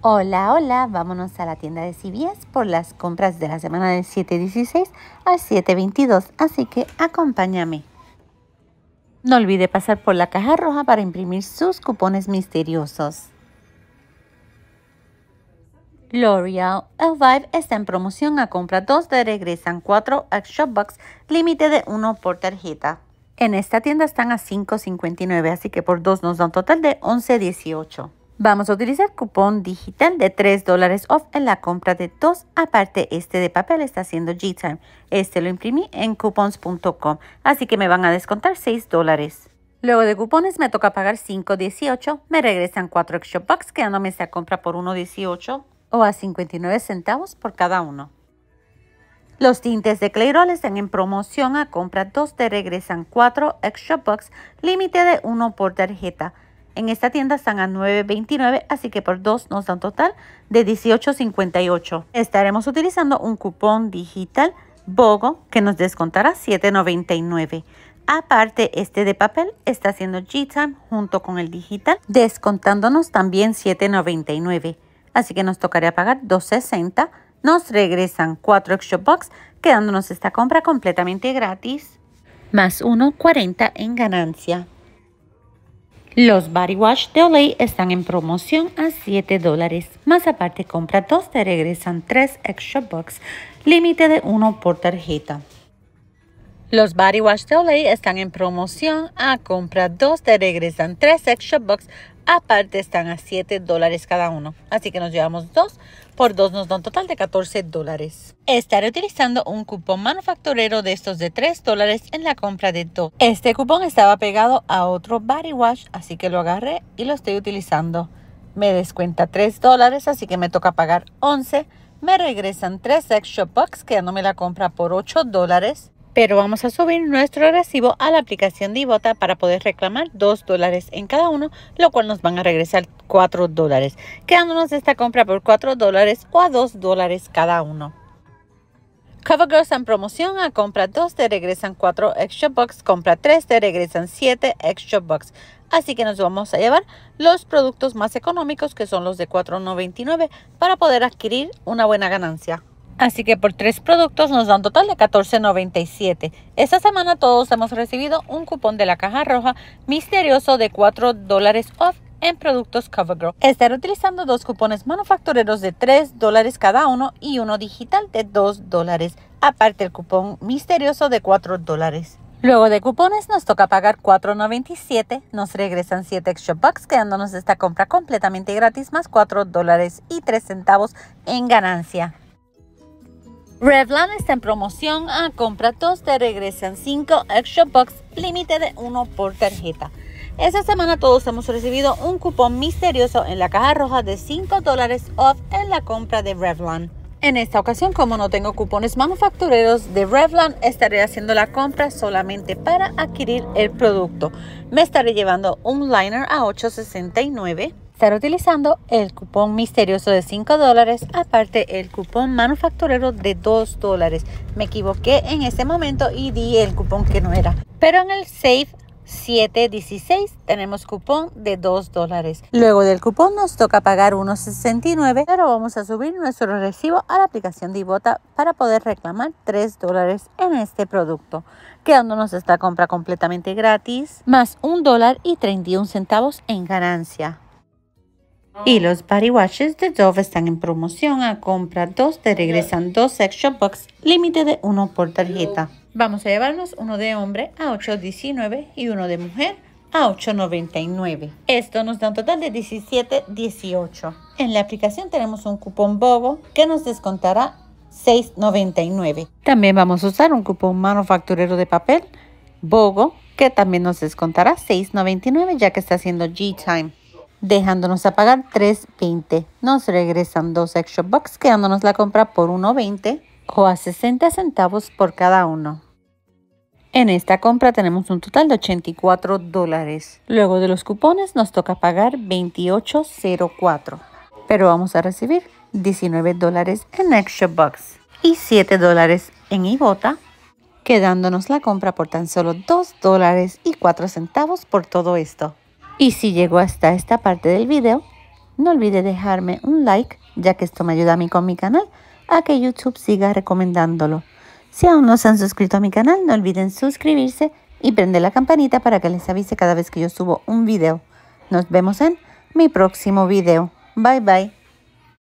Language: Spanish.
Hola, hola, vámonos a la tienda de CBS por las compras de la semana del 7.16 al 7.22, así que acompáñame. No olvide pasar por la caja roja para imprimir sus cupones misteriosos. L'Oreal Vibe está en promoción a compra 2 de regresan 4 a Shopbox, límite de 1 por tarjeta. En esta tienda están a $5.59, así que por 2 nos da un total de $11.18. Vamos a utilizar cupón digital de 3 dólares off en la compra de dos. Aparte, este de papel está haciendo g Este lo imprimí en coupons.com, así que me van a descontar 6 dólares. Luego de cupones me toca pagar 5.18, me regresan 4 extra bucks quedándome a compra por 1.18 o a 59 centavos por cada uno. Los tintes de Clairol están en promoción a compra 2 te regresan 4 extra bucks, límite de 1 por tarjeta. En esta tienda están a 9.29, así que por dos nos dan total de 18.58. Estaremos utilizando un cupón digital BOGO que nos descontará 7.99. Aparte, este de papel está haciendo G-Time junto con el digital, descontándonos también 7.99. Así que nos tocaría pagar 2.60. Nos regresan 4 extra quedándonos esta compra completamente gratis. Más 1.40 en ganancia. Los Body Wash de Olay están en promoción a $7 dólares. Más aparte, compra 2 te regresan 3 extra bucks, límite de 1 por tarjeta. Los Body Wash de Olay están en promoción a compra 2 te regresan 3 extra bucks Aparte están a 7 dólares cada uno. Así que nos llevamos dos. Por dos nos da un total de 14 dólares. Estaré utilizando un cupón manufacturero de estos de 3 dólares en la compra de todo Este cupón estaba pegado a otro body wash, así que lo agarré y lo estoy utilizando. Me descuenta 3 dólares, así que me toca pagar 11 me regresan tres extra bucks me la compra por 8 dólares pero vamos a subir nuestro recibo a la aplicación de para poder reclamar 2 dólares en cada uno, lo cual nos van a regresar 4 dólares, quedándonos esta compra por 4 dólares o a 2 dólares cada uno. Covergirls en promoción a compra 2 te regresan 4 extra bucks, compra 3 te regresan 7 extra bucks. Así que nos vamos a llevar los productos más económicos que son los de $4.99 para poder adquirir una buena ganancia. Así que por tres productos nos dan total de $14.97. Esta semana todos hemos recibido un cupón de la caja roja misterioso de 4 dólares off en productos CoverGirl. Estar utilizando dos cupones manufactureros de 3 dólares cada uno y uno digital de 2 dólares, aparte el cupón misterioso de 4 dólares. Luego de cupones nos toca pagar $4.97, nos regresan 7 extra bucks quedándonos esta compra completamente gratis más 4 dólares y centavos en ganancia. Revlon está en promoción a ah, compra 2 te regresan 5 extra bucks límite de 1 por tarjeta. Esta semana todos hemos recibido un cupón misterioso en la caja roja de 5 dólares off en la compra de Revlon. En esta ocasión, como no tengo cupones manufactureros de Revlon, estaré haciendo la compra solamente para adquirir el producto. Me estaré llevando un liner a 869 estar utilizando el cupón misterioso de 5 dólares, aparte el cupón manufacturero de 2 dólares. Me equivoqué en ese momento y di el cupón que no era. Pero en el Save 716 tenemos cupón de 2 dólares. Luego del cupón nos toca pagar 1,69, pero vamos a subir nuestro recibo a la aplicación de para poder reclamar 3 dólares en este producto, quedándonos esta compra completamente gratis, más 1 dólar y 31 centavos en ganancia. Y los body washes de Dove están en promoción a compra 2 te regresan dos extra box, límite de 1 por tarjeta. Vamos a llevarnos uno de hombre a 8.19 y uno de mujer a 8.99. Esto nos da un total de 17.18. En la aplicación tenemos un cupón bobo que nos descontará 6.99. También vamos a usar un cupón manufacturero de papel bogo que también nos descontará 6.99 ya que está haciendo G-Time dejándonos a pagar 3.20. Nos regresan dos extra bucks quedándonos la compra por 1.20 o a 60 centavos por cada uno. En esta compra tenemos un total de 84 dólares. Luego de los cupones nos toca pagar 28.04. Pero vamos a recibir 19 dólares en extra bucks y 7 dólares en Ibota, quedándonos la compra por tan solo 2 dólares y 4 centavos por todo esto. Y si llegó hasta esta parte del video, no olvide dejarme un like, ya que esto me ayuda a mí con mi canal, a que YouTube siga recomendándolo. Si aún no se han suscrito a mi canal, no olviden suscribirse y prender la campanita para que les avise cada vez que yo subo un video. Nos vemos en mi próximo video. Bye bye.